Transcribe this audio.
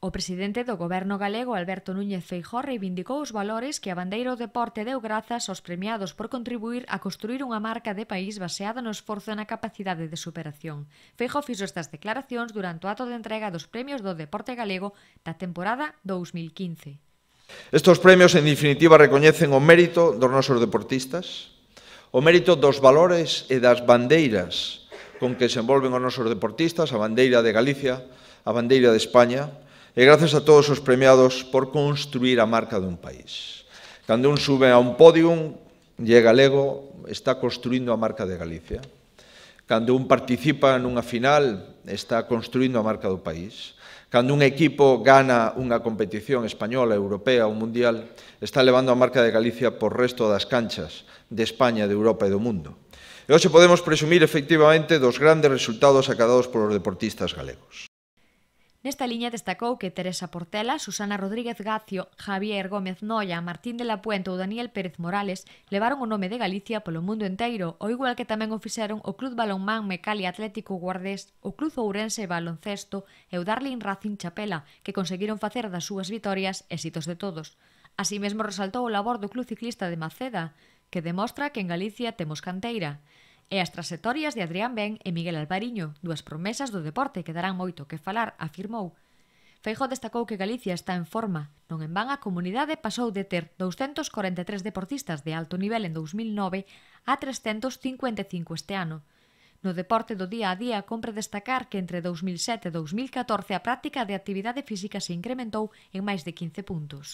O presidente do goberno galego Alberto Núñez Feijó reivindicou os valores que a bandeira do deporte deu grazas aos premiados por contribuir a construir unha marca de país baseada no esforzo e na capacidade de superación. Feijó fixo estas declaracións durante o ato de entrega dos premios do deporte galego da temporada 2015. Estos premios, en definitiva, recoñecen o mérito dos nosos deportistas, o mérito dos valores e das bandeiras con que se envolven os nosos deportistas, a bandeira de Galicia, a bandeira de España, e grazas a todos os premiados por construir a marca dun país. Cando un sube a un podium, lle galego, está construindo a marca de Galicia. Cando un participa nunha final, está construindo a marca do país. Cando un equipo gana unha competición española, europea ou mundial, está levando a marca de Galicia por resto das canchas de España, de Europa e do mundo. E hoxe podemos presumir efectivamente dos grandes resultados acadados polos deportistas galegos. Nesta liña destacou que Teresa Portela, Susana Rodríguez Gacio, Javier Gómez Noia, Martín de la Puente ou Daniel Pérez Morales levaron o nome de Galicia polo mundo enteiro, o igual que tamén o fixeron o Club Balonmán Mecali Atlético Guardés, o Club Ourense Baloncesto e o Darling Racing Chapela, que conseguiron facer das súas vitorias éxitos de todos. Así mesmo resaltou o labor do Club Ciclista de Maceda, que demostra que en Galicia temos canteira. E as trasectorias de Adrián Ben e Miguel Alvariño, dúas promesas do deporte que darán moito que falar, afirmou. Feijó destacou que Galicia está en forma. Non en van a comunidade pasou de ter 243 deportistas de alto nivel en 2009 a 355 este ano. No deporte do día a día compre destacar que entre 2007 e 2014 a práctica de actividade física se incrementou en máis de 15 puntos.